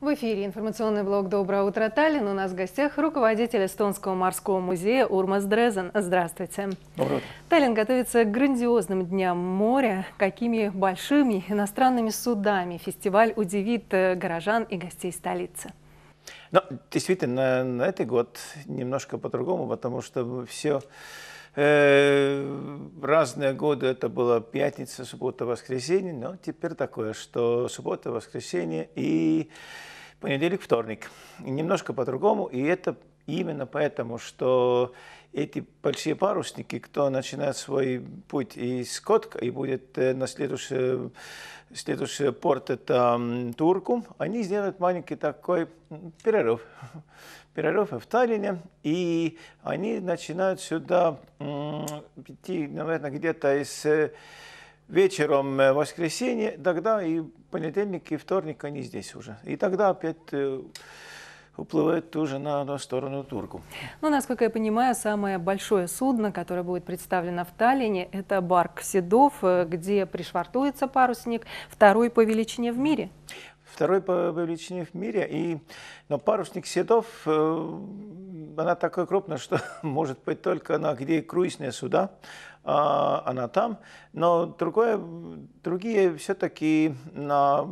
В эфире информационный блог «Доброе утро, Таллин». У нас в гостях руководитель Эстонского морского музея Урмас Дрезен. Здравствуйте. Доброе утро. Таллин готовится к грандиозным дням моря. Какими большими иностранными судами фестиваль удивит э, горожан и гостей столицы? Ну, действительно, на этот год немножко по-другому, потому что все Э, разные годы это было пятница, суббота, воскресенье, но теперь такое, что суббота, воскресенье и понедельник, вторник. И немножко по-другому, и это именно поэтому, что эти большие парусники, кто начинает свой путь из Котка и будет э, на следующий, э, следующий порт, это Турку, они сделают маленький такой перерыв. перерывы в Таллине, и они начинают сюда идти, наверное, где-то из э, вечером воскресенья тогда и понедельник, и вторник они здесь уже. И тогда опять уплывает тоже на, одну сторону турку. Ну, насколько я понимаю, самое большое судно, которое будет представлено в Таллине, это барк Седов, э, где пришвартуется парусник, второй по величине в мире. Второй по величине в мире, и, но парусник Седов, э, она такая крупная, что может быть только она, где круизные суда, а, она там, но другое, другие все-таки на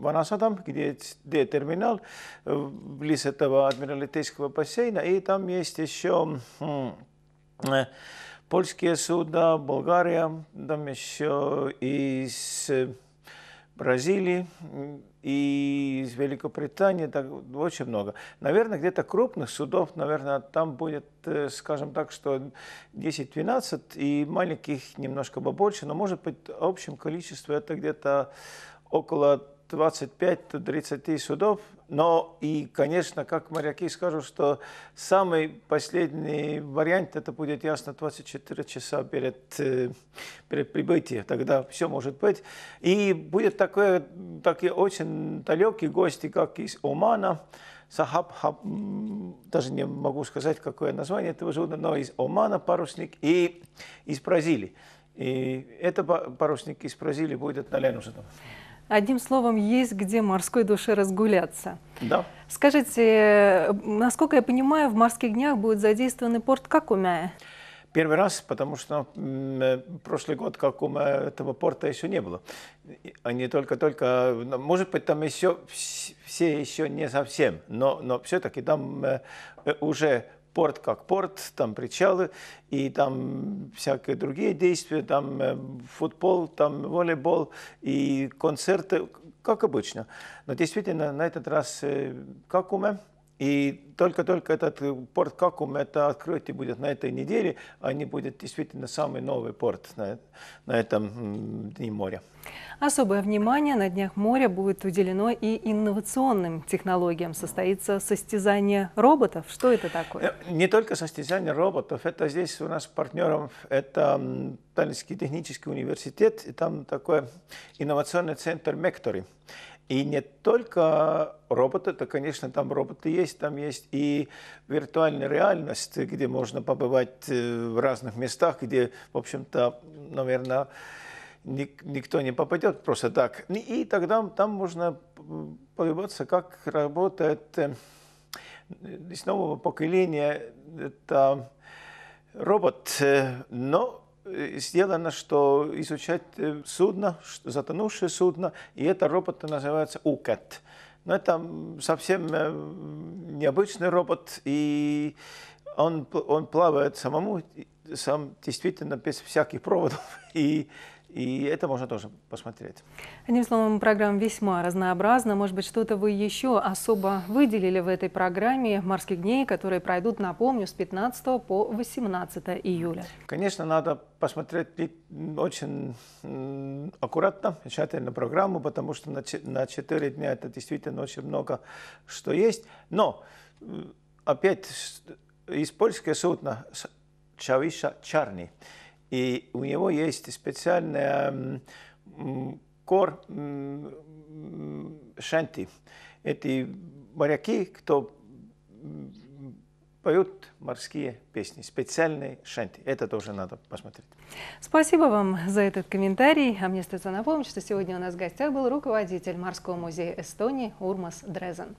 Vanasadam, терминал близ этого Адмиралтейского бассейна, и там есть еще польские суда, Болгария, там еще из Бразилии, и из Великобритании так, очень много. Наверное, где-то крупных судов, наверное, там будет, скажем так, что 10-12, и маленьких немножко побольше, но, может быть, в общем количестве это где-то около 25-30 судов, но и, конечно, как моряки скажут, что самый последний вариант, это будет ясно 24 часа перед, э, перед прибытием, тогда все может быть. И будет такое, такие очень далекие гости, как из Омана, Сахаб, хаб, даже не могу сказать, какое название этого жуда, но из Омана парусник и из Бразилии. И это парусник из Бразилии будет на Ленусу. Одним словом, есть где морской душе разгуляться. Да. Скажите, э, насколько я понимаю, в морских днях будет задействован порт Какумяя? Первый раз, потому что э, прошлый год, как у этого порта еще не было. Они только-только, ну, может быть, там еще все еще не совсем, но, но все-таки там э, уже порт как порт, там причалы и там всякие другие действия, там э, футбол, там волейбол и концерты, как обычно. Но действительно на этот раз э, как у меня и только-только этот э, порт Какум, это открытие будет на этой неделе, они а будут действительно самый новый порт на, на этом Дне моря. Особое внимание на Днях моря будет уделено и инновационным технологиям. Состоится состязание роботов. Что это такое? Э, не только состязание роботов. Это здесь у нас партнером, это Таллинский технический университет, и там такой инновационный центр Мектори. И не только роботы, это, конечно, там роботы есть, там есть и виртуальная реальность, где можно побывать э, в разных местах, где, в общем-то, наверное, никто не попадет просто так. И тогда там можно полюбоваться, как работает э, из нового поколения это робот, э, но Э, сделано, что изучать э, судно, затонувшее судно, и это робот называется УКЭТ. Но это совсем э, необычный робот, и он, он плавает самому, сам действительно без всяких проводов. И и это можно тоже посмотреть. Одним словом, программа весьма разнообразна. Может быть, что-то вы еще особо выделили в этой программе морских дней, которые пройдут, напомню, с 15 по 18 июля? Конечно, надо посмотреть очень аккуратно, тщательно программу, потому что на 4 дня это действительно очень много что есть. Но опять из польского судна Чавиша Чарни – и у него есть специальный кор шанти. Это моряки, кто поют морские песни, специальные шанти. Это тоже надо посмотреть. Спасибо вам за этот комментарий. А мне остается напомнить, что сегодня у нас в гостях был руководитель Морского музея Эстонии Урмас Дрезен.